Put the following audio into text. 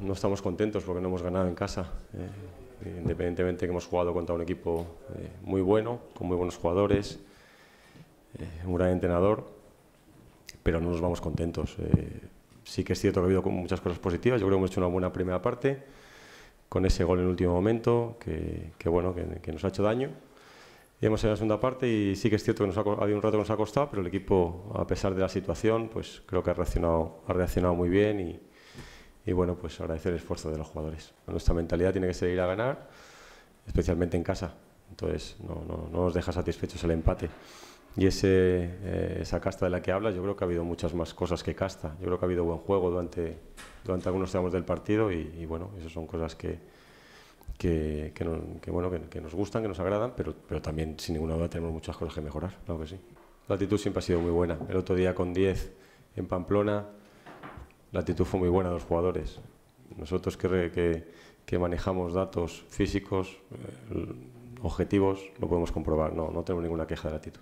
No estamos contentos porque no hemos ganado en casa, eh, independientemente que hemos jugado contra un equipo eh, muy bueno, con muy buenos jugadores, eh, un gran entrenador, pero no nos vamos contentos. sí que es cierto que ha habido muchas cosas positivas, yo creo que hemos hecho una buena primera parte, con ese gol en el último momento, que, bueno, que, nos ha hecho daño. Y hemos en la segunda parte y sí que es cierto que nos ha, ha, habido un rato que nos ha costado, pero el equipo, a pesar de la situación, pues creo que ha reaccionado, ha reaccionado muy bien y, y bueno, pues agradecer el esfuerzo de los jugadores. Nuestra mentalidad tiene que ser ir a ganar, especialmente en casa. Entonces, no, no, no nos deja satisfechos el empate. Y ese, eh, esa casta de la que hablas, yo creo que ha habido muchas más cosas que casta. Yo creo que ha habido buen juego durante, durante algunos tramos del partido y, bueno, esas son cosas que, que, bueno, que, nos gustan, que nos agradan, pero, pero también sin ninguna duda tenemos muchas cosas que mejorar, claro que sí. La actitud siempre ha sido muy buena. El otro día con 10 en Pamplona, la actitud fue muy buena de los jugadores. Nosotros que, que, manejamos datos físicos, eh, objetivos, lo podemos comprobar. No, no tenemos ninguna queja de la actitud.